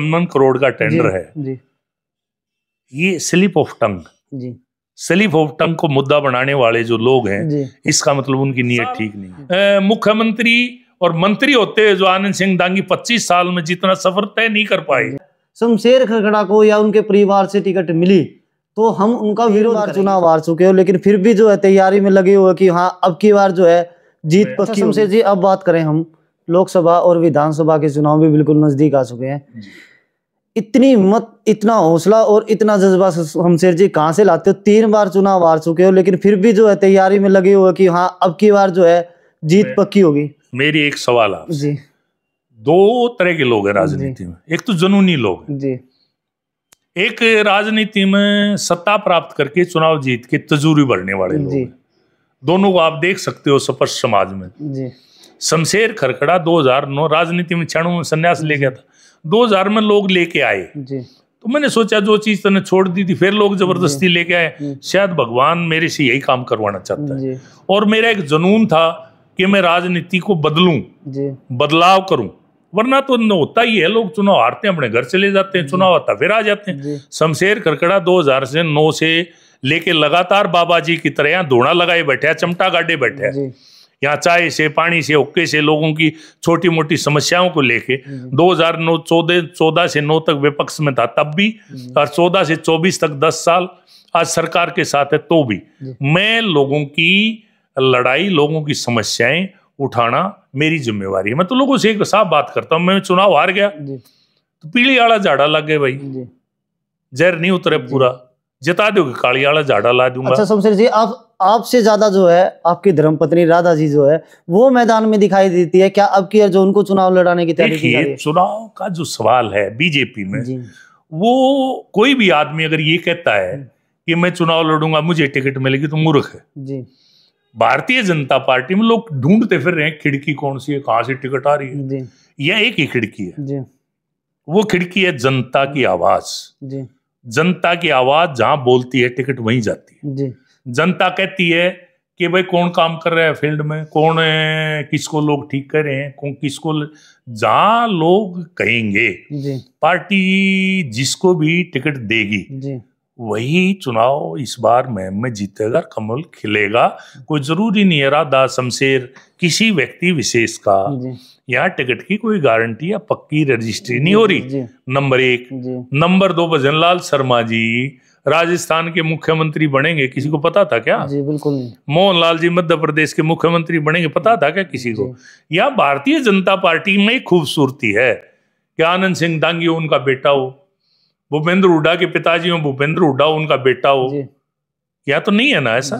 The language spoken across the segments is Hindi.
चौवन करोड़ का टेंडर जी, है जी। ये slip of tongue slip of tongue को मुद्दा बनाने वाले जो लोग हैं इसका मतलब उनकी नीयत ठीक नहीं मुख्यमंत्री और मंत्री होते हैं जो आनंद सिंह दांगी 25 साल में जितना सफर तय नहीं कर पाए शमशेर खरखड़ा को या उनके परिवार से टिकट मिली तो हम उनका विरोध चुनाव हार चुके हो लेकिन फिर भी जो है तैयारी में लगे हुए कि हाँ अब की बार जो है जीत पक्की तो शमशेर जी अब बात करें हम लोकसभा और विधानसभा के चुनाव भी बिल्कुल नज़दीक आ चुके हैं इतनी हिम्मत इतना हौसला और इतना जज्बा शमशेर जी कहाँ से लाते हो तीन बार चुनाव हार चुके हो लेकिन फिर भी जो है तैयारी में लगे हुए कि हाँ अब की बार जो है जीत पक्की होगी मेरी एक सवाल आप जी दो तरह के लोग हैं राजनीति में एक तो जुनूनी लोग जी एक राजनीति में सत्ता प्राप्त करके चुनाव जीत के तजूरी बढ़ने वाले लोग दोनों को आप देख सकते हो स्पष्ट समाज में जी शमशेर खरखड़ा 2009 राजनीति में क्षण में संन्यास ले गया था 2000 में लोग लेके आए तो मैंने सोचा जो चीज तने छोड़ दी थी फिर लोग जबरदस्ती लेके आए शायद भगवान मेरे से यही काम करवाना चाहता है और मेरा एक जुनून था कि मैं राजनीति को बदलू बदलाव करूं वरना तो होता ही है लोग चुनाव हारते हैं अपने घर चले जाते हैं चुनाव आता फिर आ जाते हैं शमशेर करकड़ा हजार से नौ से लेके लगातार बाबा जी की तरह यहाँ धोना लगाए बैठे चमटा गाड़े बैठे यहाँ चाय से पानी से हुक्के से लोगों की छोटी मोटी समस्याओं को लेके 2009 हम्म। चौदह चौदह से नौ तक विपक्ष में था तब भी हम्म। और चौदह से चौबीस तक दस साल आज सरकार के साथ है तो भी मैं लोगों की लड़ाई लोगों की समस्याएं उठाना मेरी जिम्मेवारी है मैं तो लोगों से एक साफ बात करता हूँ मैं चुनाव हार गया तो पीली आड़ा झाड़ा लग गए भाई जहर नहीं उतरे पूरा जता दोगे काली वाला झाड़ा ला दूंगा अच्छा शमशेर जी आप आपसे ज्यादा जो है आपकी धर्मपत्नी राधा जी जो है वो मैदान में दिखाई देती है क्या अब की जो उनको चुनाव लड़ाने की तैयारी चुनाव का जो सवाल है बीजेपी में वो कोई भी आदमी अगर ये कहता है हम्म। कि मैं चुनाव लड़ूंगा मुझे टिकट मिलेगी तो मूर्ख है जी भारतीय जनता पार्टी में लोग ढूंढते फिर रहे हैं खिड़की कौन सी है कहां से टिकट आ रही है यह एक ही खिड़की है जी। वो खिड़की है जनता की आवाज जी। जनता की आवाज जहां बोलती है टिकट वहीं जाती है जी। जनता कहती है कि भाई कौन काम कर रहा है फील्ड में कौन किसको लोग ठीक कर रहे हैं कौन किसको जहां लोग कहेंगे पार्टी जिसको भी टिकट देगी वही चुनाव इस बार मैम में जीतेगा कमल खिलेगा कोई जरूरी नहीं है राधा शमशेर किसी व्यक्ति विशेष का यहाँ टिकट की कोई गारंटी या पक्की रजिस्ट्री नहीं हो रही नंबर एक नंबर दो भजन लाल शर्मा जी राजस्थान के मुख्यमंत्री बनेंगे किसी को पता था क्या जी बिल्कुल मोहन लाल जी मध्य प्रदेश के मुख्यमंत्री बनेंगे पता था क्या किसी को यहाँ भारतीय जनता पार्टी में खूबसूरती है क्या आनंद सिंह दांगी उनका बेटा हो भूपेंद्र हुडा के पिताजी हो भूपेंद्र हुडा उनका बेटा हो यहाँ तो नहीं है ना ऐसा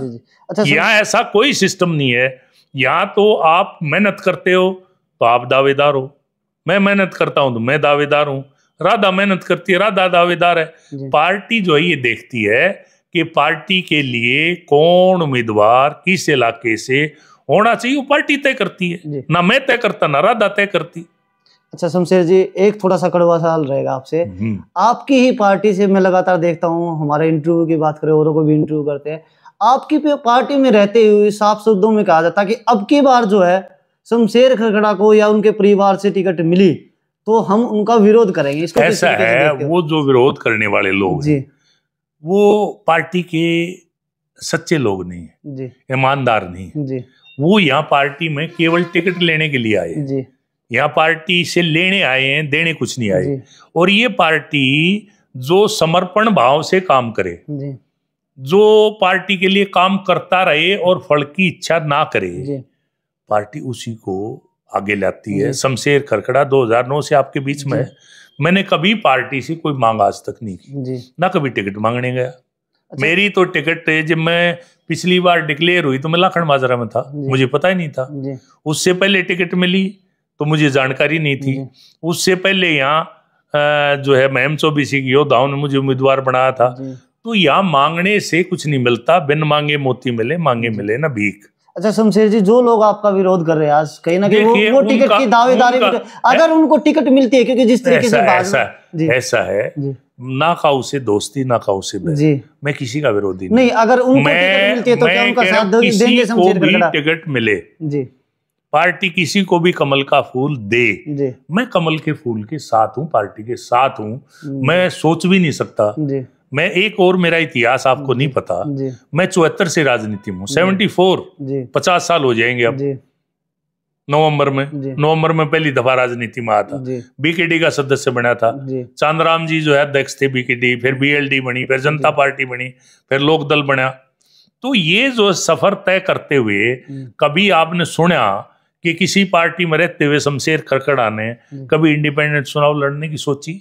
अच्छा यहाँ ऐसा कोई सिस्टम नहीं है यहाँ तो आप मेहनत करते हो तो आप दावेदार हो मैं मेहनत करता हूं तो मैं दावेदार हूं राधा मेहनत करती है राधा दावेदार है पार्टी जो है ये देखती है कि पार्टी के लिए कौन उम्मीदवार किस इलाके से होना चाहिए वो पार्टी तय करती है ना मैं तय करता ना राधा तय करती अच्छा शमशेर जी एक थोड़ा सा कड़वा सवाल रहेगा आपसे हम्म। आपकी ही पार्टी से मैं लगातार देखता हूँ हमारे इंटरव्यू की बात करें औरों को भी इंटरव्यू करते हैं आपकी पार्टी में रहते हुए साफ शब्दों में कहा जाता कि अब की बार जो है शमशेर खरखड़ा को या उनके परिवार से टिकट मिली तो हम उनका विरोध करेंगे इसको ऐसा है वो जो विरोध करने वाले लोग जी वो पार्टी के सच्चे लोग नहीं है ईमानदार नहीं जी वो यहाँ पार्टी में केवल टिकट लेने के लिए आए जी यहाँ पार्टी से लेने आए हैं देने कुछ नहीं आए और ये पार्टी जो समर्पण भाव से काम करे जो पार्टी के लिए काम करता रहे और फल की इच्छा ना करे पार्टी उसी को आगे लाती है शमशेर खरखड़ा 2009 से आपके बीच में है मैंने कभी पार्टी से कोई मांग आज तक नहीं की ना कभी टिकट मांगने गया अच्छा। मेरी तो टिकट जब मैं पिछली बार डिक्लेयर हुई तो मैं लाखन माजरा में था मुझे पता ही नहीं था उससे पहले टिकट मिली तो मुझे जानकारी नहीं थी उससे पहले यहाँ जो है महम चौबीसी की योद्धाओं ने मुझे उम्मीदवार बनाया था तो यहाँ मांगने से कुछ नहीं मिलता बिन मांगे मोती मिले मांगे मिले ना भीख अच्छा शमशेर जी जो लोग आपका विरोध कर रहे हैं आज कहीं ना कहीं वो, वो टिकट की दावेदारी तो- अगर उनको टिकट मिलती है क्योंकि जिस तरीके से ऐसा ऐसा है ना का उसे दोस्ती ना का उसे जी मैं किसी का विरोधी नहीं अगर उनको टिकट मिलती है तो क्या उनका साथ देंगे शमशेर गढ़ड़ा टिकट मिले जी पार्टी किसी को भी कमल का फूल दे मैं कमल के फूल के साथ हूँ पार्टी के साथ हूँ मैं सोच भी नहीं सकता मैं एक और मेरा इतिहास आपको नहीं पता मैं चौहत्तर से राजनीति में सेवेंटी फोर पचास साल हो जाएंगे अब नवंबर में नवंबर में पहली दफा राजनीति में आया था बीकेडी का सदस्य बना था चांदराम जी जो है अध्यक्ष थे बीकेडी फिर बीएलडी बनी फिर जनता पार्टी बनी फिर लोकदल बना तो ये जो सफर तय करते हुए कभी आपने सुना कि किसी पार्टी में रहते हुए शमशेर खरखड़ा ने कभी इंडिपेंडेंट चुनाव लड़ने की सोची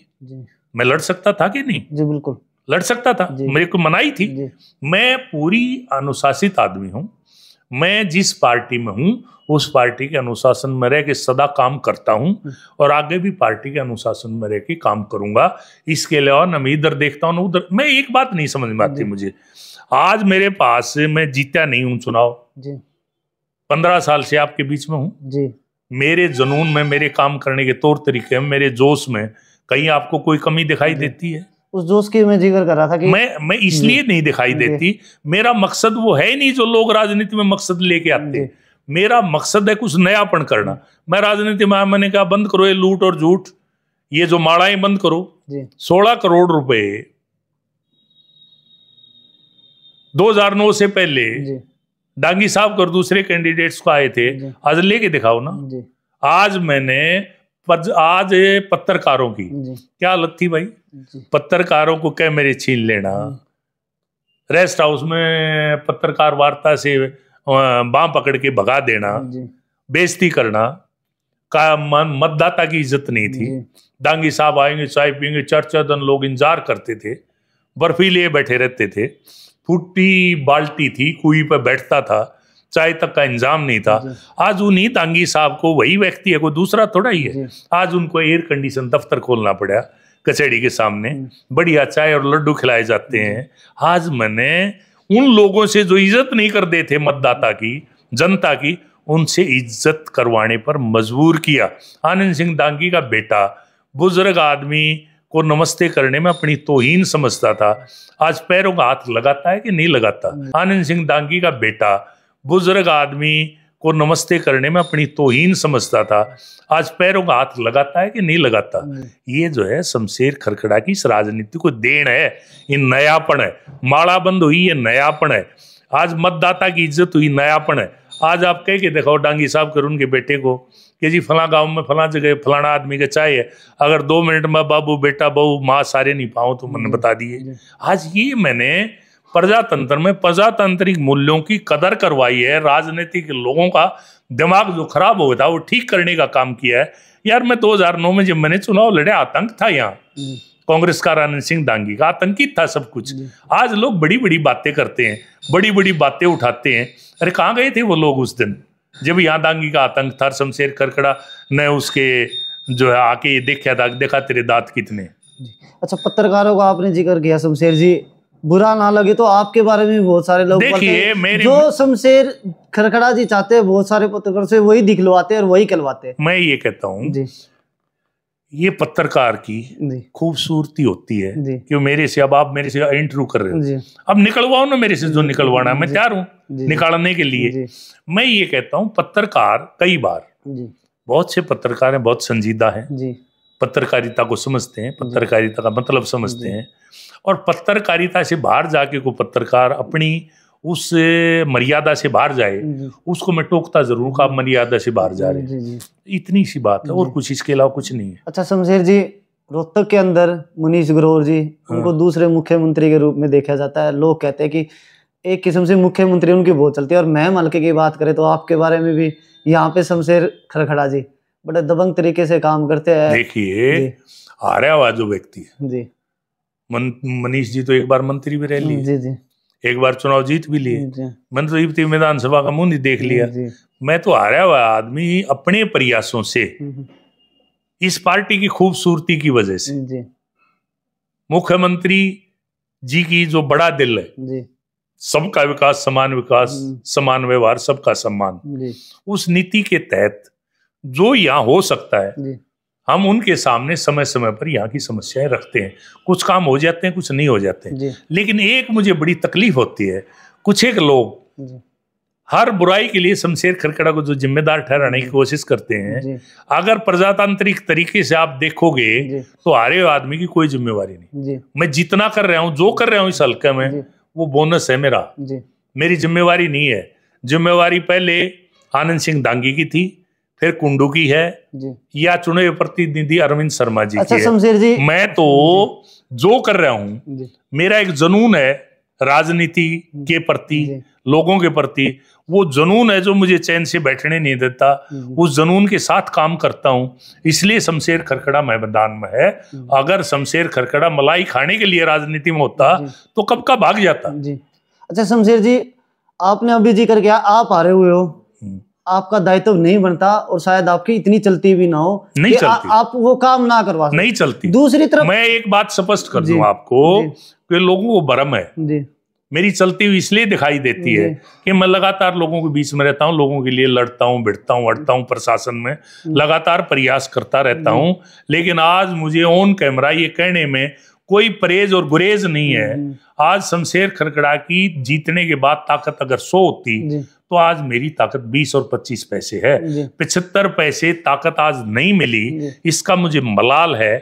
मैं लड़ सकता था कि नहीं जी बिल्कुल लड़ सकता था मेरे को मनाई थी मैं पूरी अनुशासित आदमी हूं मैं जिस पार्टी में हूं उस पार्टी के अनुशासन में रह के सदा काम करता हूं हम्म। और आगे भी पार्टी के अनुशासन में रह के काम करूंगा इसके अलावा न मैं इधर देखता हूँ ना उधर मैं एक बात नहीं समझ में आती मुझे आज मेरे पास मैं जीता नहीं हूं चुनाव पंद्रह साल से आपके बीच में हूँ मेरे जुनून में मेरे काम करने के तौर तरीके में मेरे जोश में कहीं आपको कोई कमी दिखाई देती है उस जोश की मैं जिक्र कर रहा था कि मैं मैं इसलिए नहीं दिखाई देती मेरा मकसद वो है नहीं जो लोग राजनीति में मकसद लेके आते मेरा मकसद है कुछ नयापन करना मैं राजनीति में मैंने कहा बंद करो ये लूट और झूठ ये जो माड़ाएं बंद करो सोलह करोड़ रुपए 2009 से पहले डांगी साहब कर दूसरे कैंडिडेट्स को आए थे आज लेके दिखाओ ना आज मैंने पर आज ये पत्रकारों की क्या हालत थी भाई पत्रकारों को कैमरे छीन लेना रेस्ट हाउस में पत्रकार वार्ता से बाम पकड़ के भगा देना बेइज्जती करना का मन मतदाता की इज्जत नहीं थी डांगी साहब आएंगे चाय पियेंगे चर्चा दिन लोग इंतजार करते थे बर्फी लिए बैठे रहते थे फूटी बाल्टी थी कुई पर बैठता था चाय तक का इंजाम नहीं था आज उन्हीं तांगी साहब को वही व्यक्ति है कोई दूसरा थोड़ा ही है आज उनको एयर कंडीशन दफ्तर खोलना पड़ा कचहरी के सामने बढ़िया चाय और लड्डू खिलाए जाते हैं आज मैंने उन लोगों से जो इज्जत नहीं करते थे मतदाता की जनता की उनसे इज्जत करवाने पर मजबूर किया आनंद सिंह दांगी का बेटा बुजुर्ग आदमी को नमस्ते करने में अपनी तोहीन समझता था आज पैरों का हाथ लगाता है कि नहीं लगाता आनंद सिंह दांगी का बेटा बुजुर्ग आदमी को नमस्ते करने में अपनी तोहीन समझता था आज पैरों का हाथ लगाता है कि नहीं लगाता नहीं। ये जो है शमशेर खरखड़ा की इस राजनीति को देन है ये नयापण है माड़ा बंद हुई ये नयापण है आज मतदाता की इज्जत हुई नयापण है आज आप कह के देखो डांगी साहब कर उनके बेटे को कि जी फला गांव में फला जगह फलाना आदमी का चाय है अगर दो मिनट में बाबू बेटा बहू माँ सारे नहीं पाऊँ तो मैंने हम्म। बता दिए आज ये मैंने प्रजातंत्र में प्रजातांत्रिक मूल्यों की कदर करवाई है राजनीतिक लोगों का दिमाग जो खराब हो गया था वो ठीक करने का काम किया है यार मैं 2009 में जब मैंने चुनाव लड़े आतंक था यहाँ हम्म। कांग्रेस का रानंद सिंह डांगी का आतंकी था सब कुछ हम्म। आज लोग बड़ी बड़ी बातें करते हैं बड़ी बड़ी बातें उठाते हैं अरे कहाँ गए थे वो लोग उस दिन जब यहाँ दांगी का आतंक था शमशेर करकड़ा ने उसके जो है आके ये देखा था देखा तेरे दांत कितने अच्छा पत्रकारों का आपने जिक्र किया शमशेर जी बुरा ना लगे तो आपके बारे में बहुत सारे लोग देखिए जो शमशेर खरखड़ा जी चाहते हैं बहुत सारे पत्रकार से वही दिखलवाते और वही कलवाते हैं मैं ये कहता हूँ ये पत्रकार की खूबसूरती होती है कि मेरे से अब आप मेरे से इंटरव्यू कर रहे हो अब निकलवाओ ना मेरे से जो निकलवाना है मैं तैयार हूँ निकालने के लिए मैं ये कहता हूँ पत्रकार कई बार बहुत से पत्रकार हैं बहुत संजीदा हैं पत्रकारिता को समझते हैं पत्रकारिता का मतलब समझते हैं और पत्रकारिता से बाहर जाके को पत्रकार अपनी उस मर्यादा से बाहर जाए उसको मैं टोकता जरूर का मर्यादा से बाहर जा रहे इतनी सी बात है और कुछ इसके अलावा कुछ नहीं है अच्छा शमशेर जी रोहतक के अंदर मुनीष ग्रोवर जी हाँ। उनको दूसरे मुख्यमंत्री के रूप में देखा जाता है लोग कहते हैं कि एक किस्म से मुख्यमंत्री उनकी बहुत चलती है और मैं हल्के की बात करें तो आपके बारे में भी यहाँ पे शमशेर खड़खड़ा जी बड़े दबंग तरीके से काम करते हैं देखिए हारा हुआ जो व्यक्ति है जी मन, मनीष जी तो एक बार मंत्री भी रह लिए जी जी एक बार चुनाव जीत भी लिए मैंने तो युवती विधानसभा का मुंह नहीं देख लिया मैं तो हारा हुआ आदमी अपने प्रयासों से हम्म, हम्म। इस पार्टी की खूबसूरती की वजह से मुख्यमंत्री जी की जो बड़ा दिल है सबका विकास समान विकास हम्म। समान व्यवहार सबका सम्मान उस नीति के तहत जो यहाँ हो सकता है हम उनके सामने समय समय पर यहाँ की समस्याएं रखते हैं कुछ काम हो जाते हैं कुछ नहीं हो जाते हैं लेकिन एक मुझे बड़ी तकलीफ होती है कुछ एक लोग हर बुराई के लिए शमशेर खरकड़ा को जो जिम्मेदार ठहराने की कोशिश करते हैं अगर प्रजातांत्रिक तरीके से आप देखोगे तो हरे आदमी की कोई जिम्मेवारी नहीं मैं जितना कर रहा हूँ जो कर रहा हूँ इस हल्के में वो बोनस है मेरा मेरी जिम्मेवारी नहीं है जिम्मेवारी पहले आनंद सिंह दांगी की थी फिर कुंडू की है या चुने प्रतिनिधि अरविंद शर्मा जी अच्छा, की जी मैं तो जो कर रहा हूं मेरा एक जुनून है राजनीति के प्रति लोगों के प्रति वो जनून है जो मुझे चैन से बैठने नहीं देता उस जुनून के साथ काम करता हूँ इसलिए शमशेर खरखड़ा मैदान में है अगर शमशेर खरखड़ा मलाई खाने के लिए राजनीति में होता तो कब का भाग जाता जी अच्छा शमशेर जी आपने अभी जिक्र किया आप हारे हुए हो आपका दायित्व नहीं बनता और शायद आपकी इतनी चलती भी ना हो नहीं चलती आ, आप वो काम ना करवा नहीं चलती दूसरी तरफ मैं एक बात स्पष्ट कर दू आपको कि लोगों को भरम है जी मेरी चलती हुई इसलिए दिखाई देती है कि मैं लगातार लोगों के बीच में रहता हूँ लोगों के लिए लड़ता हूँ बिड़ता हूँ अड़ता हूँ प्रशासन में लगातार प्रयास करता रहता हूँ लेकिन आज मुझे ऑन कैमरा ये कहने में कोई परहेज और गुरेज नहीं है हम्म, हम्म। आज शमशेर खरकड़ा की जीतने के बाद ताकत अगर सो होती तो आज मेरी ताकत बीस और पच्चीस पैसे है पिछहत्तर पैसे ताकत आज नहीं मिली इसका मुझे मलाल है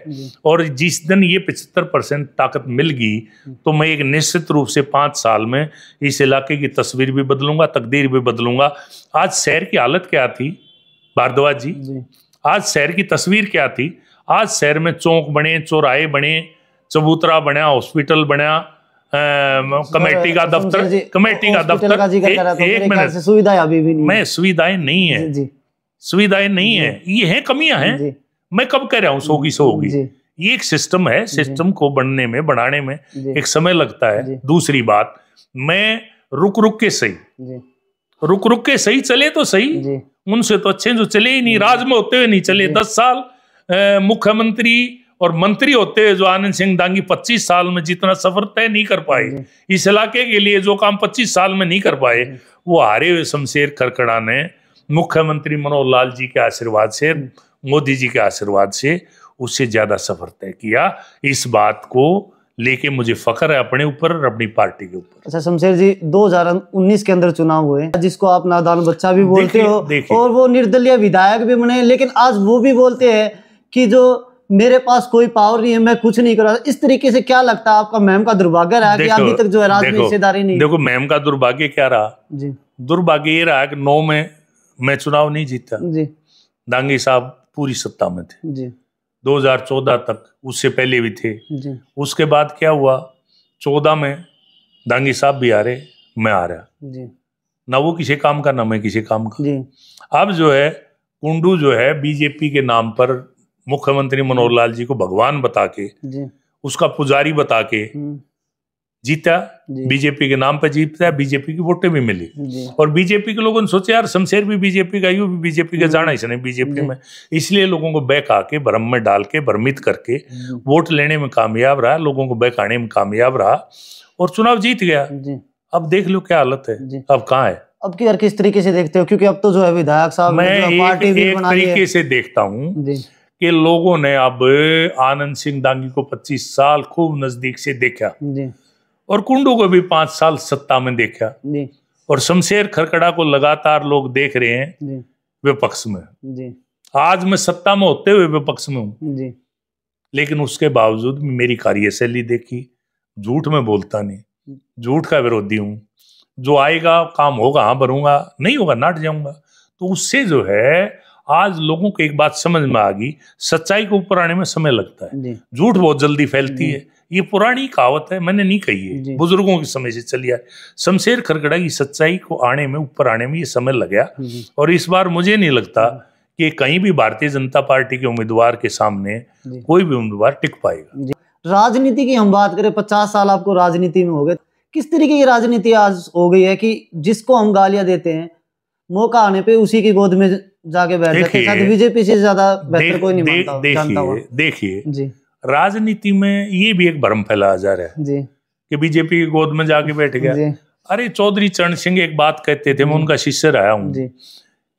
और जिस दिन ये पिछहत्तर परसेंट ताकत मिल गई हम्म। तो मैं एक निश्चित रूप से पांच साल में इस इलाके की तस्वीर भी बदलूंगा तकदीर भी बदलूंगा आज शहर की हालत क्या थी भारद्वाज जी आज शहर की तस्वीर क्या थी आज शहर में चौक बने चौराहे बने चबूतरा बनया हॉस्पिटल बनया अं, कमेटी का दफ्तर कमेटी का दफ्तर एक मिनट सुविधाएं अभी भी नहीं मैं सुविधाएं नहीं है सुविधाएं नहीं है ये है कमियां हैं मैं कब कह रहा हूँ सो की सो होगी ये एक सिस्टम है सिस्टम को बनने में बढ़ाने में एक समय लगता है दूसरी बात मैं रुक रुक के सही रुक रुक के सही चले तो सही उनसे तो अच्छे जो चले ही नहीं राज में होते हुए नहीं चले दस साल अं, मुख्यमंत्री और मंत्री होते हुए जो आनंद सिंह दांगी 25 साल में जितना सफर तय नहीं कर पाए इस इलाके के लिए जो काम 25 साल में नहीं कर पाए वो हारे हुए शमशेर करकड़ा ने मुख्यमंत्री मनोहर लाल जी के आशीर्वाद से मोदी जी के आशीर्वाद से उससे ज़्यादा सफर तय किया इस बात को लेके मुझे फख्र है अपने ऊपर और अपनी पार्टी के ऊपर अच्छा शमशेर जी 2019 के अंदर चुनाव हुए जिसको आप नादान बच्चा भी बोलते हो और वो निर्दलीय विधायक भी बने लेकिन आज वो भी बोलते हैं कि जो मेरे पास कोई पावर नहीं है मैं कुछ नहीं कर रहा इस तरीके से क्या लगता है आपका मैम का दुर्भाग्य रहा कि अभी तक जो है राज हिस्सेदारी नहीं देखो मैम का दुर्भाग्य क्या रहा जी दुर्भाग्य ये रहा कि नौ में मैं चुनाव नहीं जीता जी दांगी साहब पूरी सत्ता में थे जी 2014 तक उससे पहले भी थे जी उसके बाद क्या हुआ चौदह में दांगी साहब भी आ रहे मैं आ रहा जी ना वो किसी काम का ना मैं किसी काम का जी अब जो है कुंडू जो है बीजेपी के नाम पर मुख्यमंत्री मनोहर लाल जी को भगवान बता के उसका पुजारी बता के हम्म। जीता बीजेपी के नाम पर जीता बीजेपी की वोटें भी मिली और बीजेपी के लोगों ने सोचा यार शमशेर भी बीजेपी का यू भी बीजेपी का हम्म। जाना इसने बीजेपी में इसलिए लोगों को बैक आके भ्रम में डाल के भ्रमित करके वोट लेने में कामयाब रहा लोगों को बैक आने में कामयाब रहा और चुनाव जीत गया अब देख लो क्या हालत है अब कहाँ है अब की किस तरीके से देखते हो क्योंकि अब तो जो है विधायक साहब मैं एक, एक तरीके से देखता हूँ कि लोगों ने अब आनंद सिंह डांगी को 25 साल खूब नजदीक से देखा और कुंडू को भी पांच साल सत्ता में देखा और शमशेर खरकड़ा को लगातार लोग देख रहे हैं विपक्ष में आज मैं सत्ता में होते हुए विपक्ष में हूँ लेकिन उसके बावजूद मेरी कार्यशैली देखी झूठ में बोलता नहीं झूठ का विरोधी हूँ जो आएगा काम होगा हाँ भरूंगा नहीं होगा नाट जाऊंगा तो उससे जो है आज लोगों को एक बात समझ में आ गई सच्चाई को पुराने में समय लगता है झूठ बहुत जल्दी फैलती है ये पुरानी कहावत है मैंने नहीं कही है बुजुर्गों के समय से चली आए शमशेर खरगड़ा की सच्चाई को आने में ऊपर आने में ये समय लग गया और इस बार मुझे नहीं लगता कि कहीं भी भारतीय जनता पार्टी के उम्मीदवार के सामने कोई भी उम्मीदवार टिक पाएगा राजनीति की हम बात करें पचास साल आपको राजनीति में हो गए किस तरीके की राजनीति आज हो गई है कि जिसको हम गालियां देते हैं मौका आने पे उसी की गोद में जाके बैठ जाते बीजेपी से ज्यादा बेहतर कोई नहीं मानता देखिए जी राजनीति में ये भी एक भ्रम फैला रहा है कि बीजेपी की गोद में जाके बैठ गया अरे चौधरी चरण सिंह एक बात कहते थे मैं उनका शिष्य रहा हूँ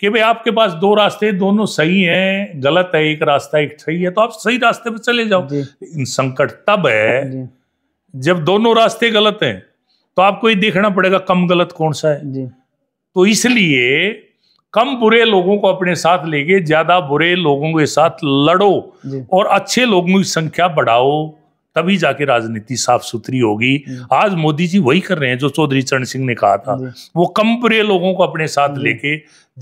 कि भाई आपके पास दो रास्ते दोनों सही हैं गलत है एक रास्ता एक सही है तो आप सही रास्ते पर चले जाओ इन संकट तब है जब दोनों रास्ते गलत हैं तो आपको ये देखना पड़ेगा कम गलत कौन सा है तो इसलिए कम बुरे लोगों को अपने साथ लेके ज्यादा बुरे लोगों के साथ लड़ो और अच्छे लोगों की संख्या बढ़ाओ तभी जाके राजनीति साफ सुथरी होगी आज मोदी जी वही कर रहे हैं जो चौधरी चरण सिंह ने कहा था वो कम बुरे लोगों को अपने साथ लेके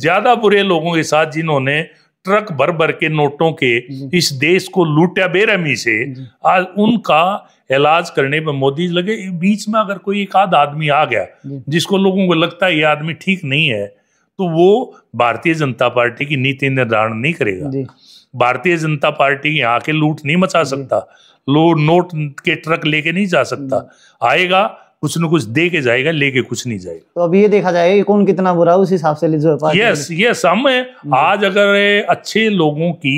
ज्यादा बुरे लोगों के साथ जिन्होंने ट्रक भर भर के नोटों के इस देश को लूटा बेरहमी से आज उनका इलाज करने पर मोदी लगे बीच में अगर कोई एक आध आदमी आ गया जिसको लोगों को लगता है ये आदमी ठीक नहीं है तो वो भारतीय जनता पार्टी की नीति निर्धारण नहीं करेगा भारतीय जनता पार्टी यहाँ के लूट नहीं मचा सकता लो नोट के ट्रक लेके नहीं जा सकता आएगा कुछ न कुछ दे के जाएगा लेके कुछ नहीं जाएगा तो अब ये देखा जाएगा कौन कितना बुरा उस हिसाब से यस यस हम आज अगर अच्छे लोगों की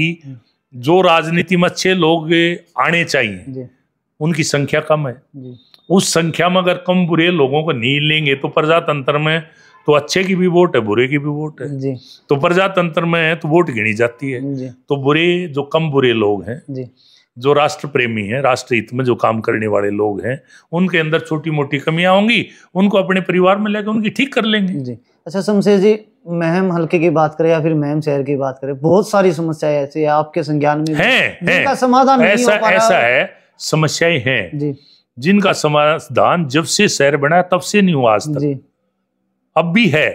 जो राजनीति में अच्छे लोग आने चाहिए उनकी संख्या कम है उस संख्या में अगर कम बुरे लोगों को नहीं लेंगे तो प्रजातंत्र में तो अच्छे की भी वोट है बुरे की भी वोट है जी तो प्रजातंत्र में है तो वोट गिनी जाती है जी तो बुरे जो कम बुरे लोग हैं जो राष्ट्र प्रेमी है राष्ट्र हित में जो काम करने वाले लोग हैं उनके अंदर छोटी मोटी कमियां होंगी उनको अपने परिवार में लेकर उनकी ठीक कर लेंगे जी अच्छा शमशेर जी महम हल्के की बात करें या फिर महम शहर की बात करें बहुत सारी समस्याएं ऐसी है आपके संज्ञान में है, है समाधान ऐसा ऐसा है समस्याएं हैं जिनका समाधान जब से शहर बना तब से नहीं हुआ आज तक अब भी है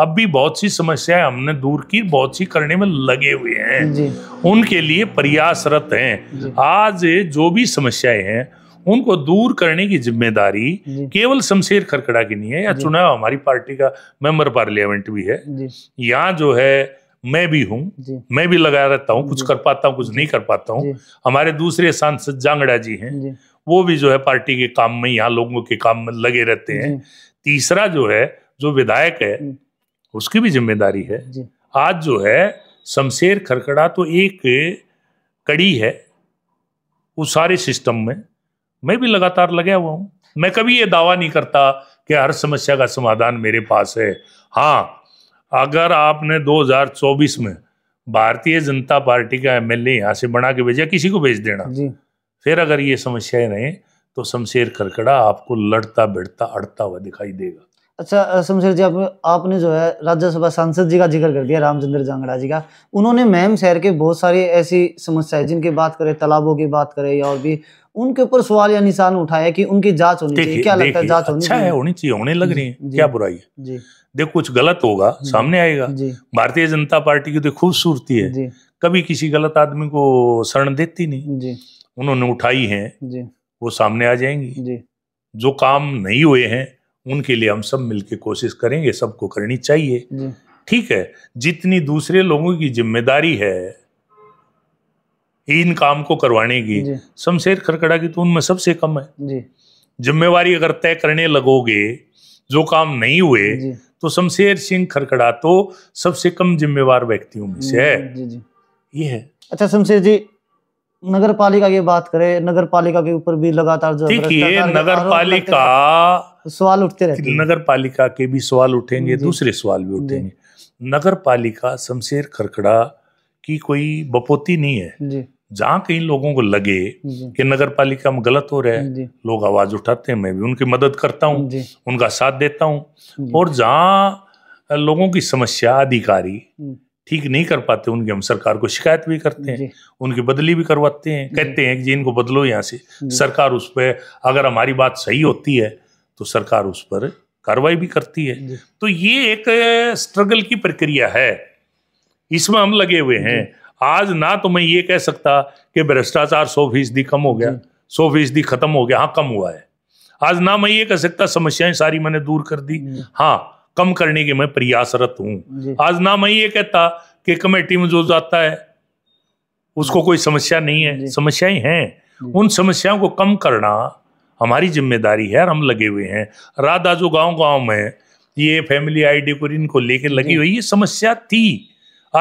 अब भी बहुत सी समस्याएं हमने दूर की बहुत सी करने में लगे हुए हैं उनके लिए प्रयासरत हैं आज जो भी समस्याएं हैं उनको दूर करने की जिम्मेदारी केवल शमशेर खरकड़ा की नहीं है या चुनाव हमारी पार्टी का मेंबर पार्लियामेंट भी है यहाँ जो है मैं भी हूँ मैं भी लगा रहता हूँ कुछ कर पाता हूँ कुछ नहीं कर पाता हूँ हमारे दूसरे सांसद जांगड़ा जी हैं वो भी जो है पार्टी के काम में यहाँ लोगों के काम में लगे रहते हैं तीसरा जो है जो विधायक है हम्म। उसकी भी जिम्मेदारी है आज जो है शमशेर खरखड़ा तो एक कड़ी है उस सारे सिस्टम में मैं भी लगातार लगा हुआ हूँ मैं कभी ये दावा नहीं करता कि हर समस्या का समाधान मेरे पास है हाँ अगर आपने 2024 में भारतीय जनता पार्टी का एमएलए यहाँ से बना के भेजा किसी को भेज देना फिर अगर ये समस्याएं रहें तो शमशेर खरखड़ा आपको लड़ता बिड़ता अड़ता हुआ दिखाई देगा अच्छा शमशेर जी आप, आपने जो है राज्यसभा सांसद जी का जिक्र कर दिया रामचंद्र जांगड़ा जी का उन्होंने मैम शहर के बहुत सारी ऐसी समस्याएं जिनकी बात करें तालाबों की बात करें या और भी उनके ऊपर सवाल या निशान उठाया कि उनकी जांच होनी चाहिए क्या लगता है जांच अच्छा होनी होनी चाहिए होने लग रही है क्या बुराई है जी देखो कुछ गलत होगा सामने आएगा भारतीय जनता पार्टी की तो खूबसूरती है कभी किसी गलत आदमी को शरण देती नहीं उन्होंने उठाई है वो सामने आ जाएंगी जो काम नहीं हुए हैं उनके लिए हम सब मिलकर कोशिश करेंगे सबको करनी चाहिए ठीक है जितनी दूसरे लोगों की जिम्मेदारी है इन काम को करवाने की शमशेर खरकड़ा की तो उनमें सबसे कम है जिम्मेवारी अगर तय करने लगोगे जो काम नहीं हुए तो शमशेर सिंह खरकड़ा तो सबसे कम जिम्मेवार व्यक्तियों में से है ये है अच्छा शमशेर जी नगर पालिका की बात करें नगर पालिका के ऊपर भी लगातार देखिए नगर पालिका सवाल उठते रहते हैं नगर पालिका के भी सवाल उठेंगे दूसरे सवाल भी उठेंगे नगर पालिका शमशेर खरखड़ा की कोई बपोती नहीं है जहाँ कहीं लोगों को लगे कि नगर पालिका में गलत हो रहा है लोग आवाज उठाते हैं मैं भी उनकी मदद करता हूँ उनका साथ देता हूँ और जहाँ लोगों की समस्या अधिकारी ठीक नहीं कर पाते उनकी हम सरकार को शिकायत भी करते हैं उनकी बदली भी करवाते हैं कहते हैं कि जी इनको बदलो यहाँ से सरकार उस पर अगर हमारी बात सही होती है तो सरकार उस पर कार्रवाई भी करती है तो ये एक स्ट्रगल की प्रक्रिया है इसमें हम लगे हुए हैं आज ना तो मैं ये कह सकता कि भ्रष्टाचार सौ फीसदी कम हो गया सौ फीसदी खत्म हो गया हाँ कम हुआ है आज ना मैं ये कह सकता समस्याएं सारी मैंने दूर कर दी हाँ कम करने के मैं प्रयासरत हूं आज ना मैं ये कहता कि कमेटी में जो जाता है उसको कोई समस्या नहीं है समस्याएं हैं उन समस्याओं को कम करना हमारी जिम्मेदारी है और हम लगे हुए हैं राधा जो गांव गांव में ये फैमिली आईडी को इनको लेकर लगी हुई ये समस्या थी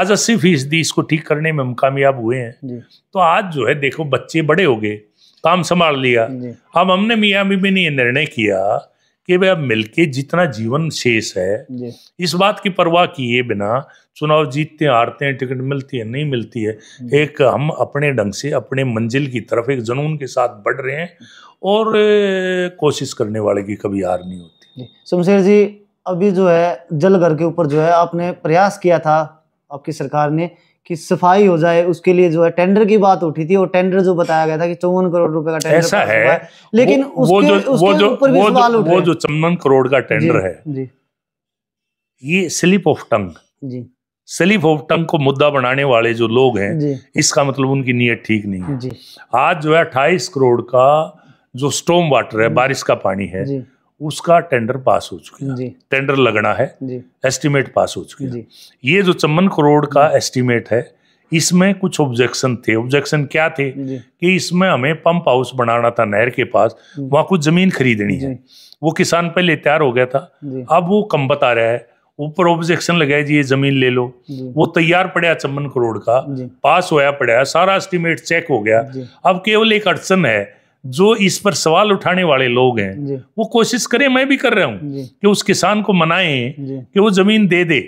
आज अस्सी फीसदी इसको ठीक करने में हम कामयाब हुए हैं तो आज जो है देखो बच्चे बड़े हो गए काम संभाल लिया अब हमने मियाँ बीबी ने यह निर्णय किया कि भाई अब मिलके जितना जीवन शेष है इस बात की परवाह किए बिना चुनाव जीतते हैं हारते हैं टिकट मिलती है नहीं मिलती है हम्म। एक हम अपने ढंग से अपने मंजिल की तरफ एक जुनून के साथ बढ़ रहे हैं और कोशिश करने वाले की कभी हार नहीं होती शमशेर जी अभी जो है जल घर के ऊपर जो है आपने प्रयास किया था आपकी सरकार ने कि सफाई हो जाए उसके लिए जो है टेंडर की बात उठी थी और टेंडर जो बताया गया था कि चौवन करोड़ रुपए का टेंडर ऐसा है लेकिन वो, उसके, वो जो उसके वो जो वो जो चौवन करोड़ का टेंडर जी, है जी ये स्लिप ऑफ टंग जी सलीफ होवटंग को मुद्दा बनाने वाले जो लोग हैं इसका मतलब उनकी नीयत ठीक नहीं है आज जो है अट्ठाईस करोड़ का जो स्टोम वाटर है बारिश का पानी है उसका टेंडर पास हो चुका है टेंडर लगना है एस्टीमेट पास हो चुकी है ये जो चम्बन करोड़ का एस्टीमेट है इसमें कुछ ऑब्जेक्शन थे ऑब्जेक्शन क्या थे कि इसमें हमें पंप हाउस बनाना था नहर के पास वहां कुछ जमीन खरीदनी है वो किसान पहले तैयार हो गया था अब वो कम बता रहा है ऊपर ऑब्जेक्शन लगाई जी ये जमीन ले लो वो तैयार पड़ा चम्बन करोड़ का पास होया पड़ा सारा एस्टिमेट चेक हो गया अब केवल एक अड़चन है जो इस पर सवाल उठाने वाले लोग हैं वो कोशिश करें मैं भी कर रहा हूँ कि उस किसान को मनाएं कि वो जमीन दे दे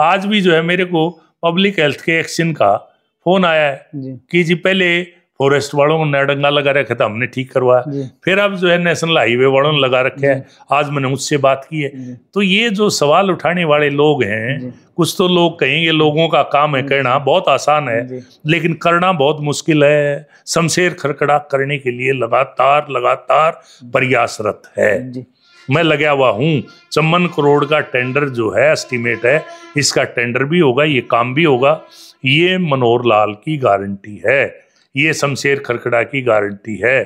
आज भी जो है मेरे को पब्लिक हेल्थ के एक्शन का फोन आया है कि जी पहले फॉरेस्ट वालों को नया डंगा लगा रखा था तो हमने ठीक करवाया फिर अब जो है नेशनल हाईवे वालों ने लगा रखे हैं आज मैंने उससे बात की है तो ये जो सवाल उठाने वाले लोग हैं कुछ तो लोग कहेंगे लोगों का काम है कहना बहुत आसान है लेकिन करना बहुत मुश्किल है शमशेर खरकड़ा करने के लिए लगातार लगातार प्रयासरत है मैं लगा हुआ हूँ चम्बन करोड़ का टेंडर जो है एस्टिमेट है इसका टेंडर भी होगा ये काम भी होगा ये मनोहर लाल की गारंटी है ये शमशेर खरखड़ा की गारंटी है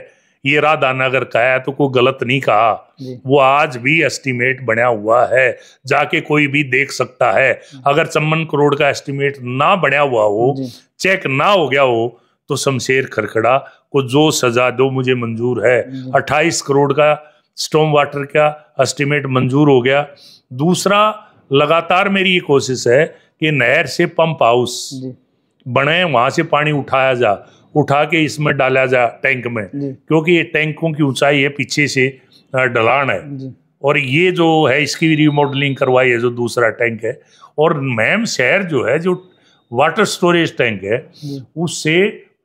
ये राधानगर का है तो कोई गलत नहीं कहा वो आज भी एस्टीमेट बना हुआ है जाके कोई भी देख सकता है अगर चम्बन करोड़ का एस्टीमेट ना बना हुआ हो चेक ना हो गया हो तो शमशेर खरखड़ा को जो सजा दो मुझे मंजूर है 28 करोड़ का स्टोम वाटर का एस्टीमेट मंजूर हो गया दूसरा लगातार मेरी ये कोशिश है कि नहर से पंप हाउस बने वहां से पानी उठाया जा उठा के इसमें डाला जा टैंक में क्योंकि ये टैंकों की ऊंचाई है पीछे से ढलान है और ये जो है इसकी रिमॉडलिंग करवाई है जो दूसरा टैंक है और मैम शहर जो है जो वाटर स्टोरेज टैंक है उससे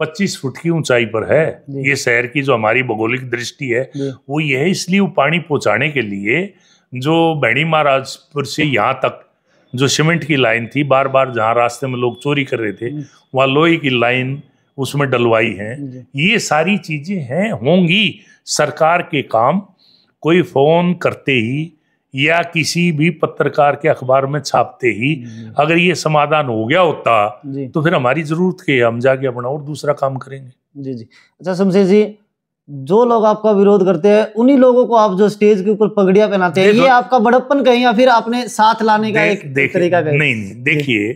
25 फुट की ऊंचाई पर है ये शहर की जो हमारी भौगोलिक दृष्टि है वो ये है इसलिए वो पानी पहुंचाने के लिए जो बैणी महाराजपुर से यहाँ तक जो सीमेंट की लाइन थी बार बार जहाँ रास्ते में लोग चोरी कर रहे थे वहाँ लोहे की लाइन उसमें डलवाई है ये सारी चीज़ें हैं होंगी सरकार के काम कोई फ़ोन करते ही या किसी भी पत्रकार के अखबार में छापते ही अगर ये समाधान हो गया होता तो फिर हमारी ज़रूरत के हम जाके अपना और दूसरा काम करेंगे जी जी अच्छा शमशेर जी जो लोग आपका विरोध करते हैं उन्हीं लोगों को आप जो स्टेज के ऊपर पगड़िया पहनाते हैं ये आपका बड़प्पन कहें या फिर आपने साथ लाने का एक तरीका कहें नहीं नहीं देखिए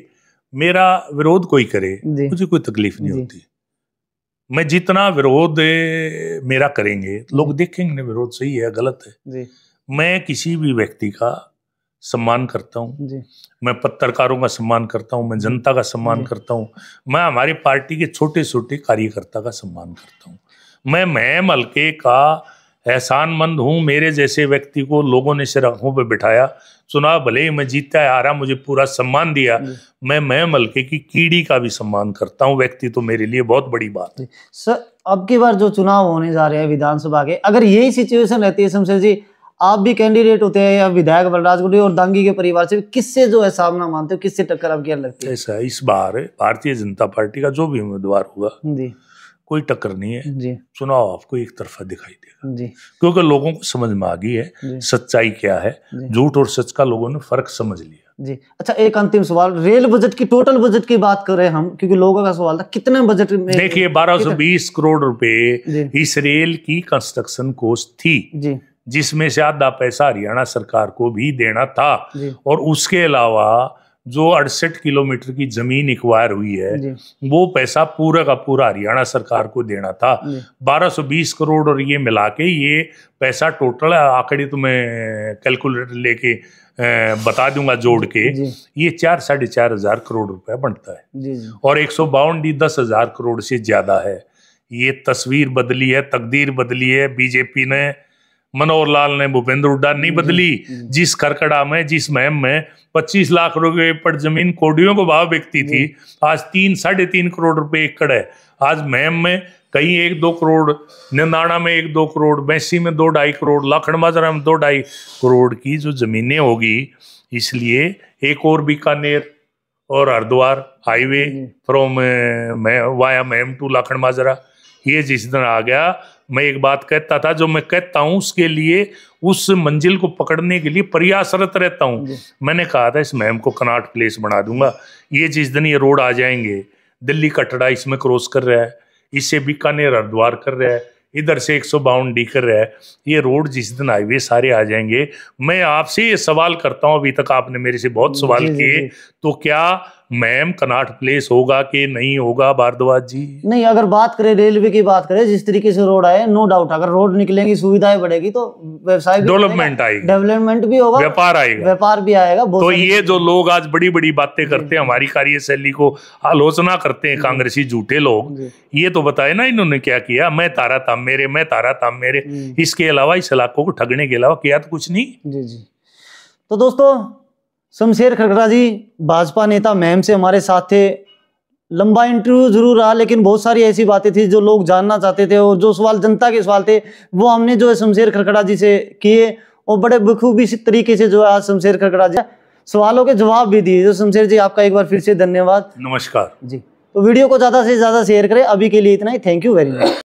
मेरा विरोध कोई करे मुझे कोई तकलीफ नहीं होती मैं जितना विरोध मेरा करेंगे लोग देखेंगे विरोध सही है गलत है जी। मैं किसी भी व्यक्ति का सम्मान करता हूँ मैं पत्रकारों का सम्मान करता हूँ मैं जनता का सम्मान करता हूँ मैं हमारी पार्टी के छोटे छोटे कार्यकर्ता का सम्मान करता हूँ मैं मैम हल्के का एहसानमंद हूँ मेरे जैसे व्यक्ति को लोगों ने सिर आँखों पर बिठाया चुनाव भले ही मैं जीतता आ रहा मुझे पूरा सम्मान दिया मैं मैं मलके की कीड़ी का भी सम्मान करता हूँ व्यक्ति तो मेरे लिए बहुत बड़ी बात है सर अब की बार जो चुनाव होने जा रहे हैं विधानसभा के अगर यही सिचुएशन रहती है शमशेर जी आप भी कैंडिडेट होते हैं या विधायक बलराज गुडी और दांगी के परिवार से किससे जो है सामना मानते हो किससे टक्कर आपकी लगती है ऐसा इस बार भारतीय जनता पार्टी का जो भी उम्मीदवार होगा जी कोई टक्कर नहीं है चुनाव आपको एक तरफा दिखाई देगा क्योंकि लोगों को समझ में आ गई है सच्चाई क्या है झूठ और सच का लोगों ने फर्क समझ लिया जी अच्छा एक अंतिम सवाल रेल बजट की टोटल बजट की बात कर रहे हैं हम क्योंकि लोगों का सवाल था कितने बजट में देखिए 1220 करोड़ रुपए इस रेल की कंस्ट्रक्शन कोस्ट थी जिसमें से आधा पैसा हरियाणा सरकार को भी देना था और उसके अलावा जो अड़सठ किलोमीटर की जमीन एक्वायर हुई है वो पैसा पूरा का पूरा हरियाणा सरकार को देना था 1220 करोड़ और ये मिला के ये पैसा टोटल आंकड़े तो मैं कैलकुलेटर लेके बता दूंगा जोड़ के ये चार साढ़े चार हजार करोड़ रुपया बनता है और एक सौ बावन डी दस हजार करोड़ से ज्यादा है ये तस्वीर बदली है तकदीर बदली है बीजेपी ने मनोहर लाल ने भूपेंद्र हुड्डा नहीं हम्म, बदली हम्म। जिस करकड़ा में जिस महम में 25 लाख रुपए पर जमीन कोडियों को भाव बिकती थी हम्म। आज तीन साढ़े तीन करोड़ रुपए एकड़ है आज महम में कहीं एक दो करोड़ निंदाणा में एक दो करोड़ बैंसी में दो ढाई करोड़ लाखन बाजरा में दो ढाई करोड़ की जो जमीने होगी इसलिए एक और बीकानेर और हरिद्वार हाईवे फ्रॉम वाया मैम टू लाखन माजरा ये जिस दिन आ गया मैं एक बात कहता था जो मैं कहता हूँ उसके लिए उस मंजिल को पकड़ने के लिए प्रयासरत रहता हूँ मैंने कहा था इस मैम को कनाट प्लेस बना दूंगा ये जिस दिन ये रोड आ जाएंगे दिल्ली कटड़ा इसमें क्रॉस कर रहा है इससे बीकानेर हरिद्वार कर रहा है इधर से एक सौ बावन डी कर रहा है ये रोड जिस दिन हाईवे सारे आ जाएंगे मैं आपसे ये सवाल करता हूँ अभी तक आपने मेरे से बहुत सवाल किए तो क्या मैम कनाट प्लेस होगा कि नहीं होगा भारद्वाज जी नहीं अगर बात करें रेलवे की बात करें जिस तरीके से रोड आए नो डाउट अगर रोड निकलेगी सुविधाएं बढ़ेगी तो व्यवसाय डेवलपमेंट आएगी डेवलपमेंट भी होगा व्यापार आएगा व्यापार भी आएगा तो ये जो लोग आज बड़ी बड़ी बातें करते हैं हमारी कार्यशैली को आलोचना करते हैं कांग्रेसी झूठे लोग ये तो बताए ना इन्होंने क्या किया मैं तारा ताम मेरे मैं तारा ताम मेरे इसके अलावा इस इलाकों को ठगने के अलावा किया तो कुछ नहीं जी जी तो दोस्तों शमशेर खरखड़ा जी भाजपा नेता महम से हमारे साथ थे लंबा इंटरव्यू जरूर रहा लेकिन बहुत सारी ऐसी बातें थी जो लोग जानना चाहते थे और जो सवाल जनता के सवाल थे वो हमने जो है शमशेर खरखड़ा जी से किए और बड़े बखूबी तरीके से जो है आज शमशेर खरखड़ा जी सवालों के जवाब भी दिए जो शमशेर जी आपका एक बार फिर से धन्यवाद नमस्कार जी तो वीडियो को ज़्यादा से ज़्यादा शेयर करें अभी के लिए इतना ही थैंक यू वेरी मच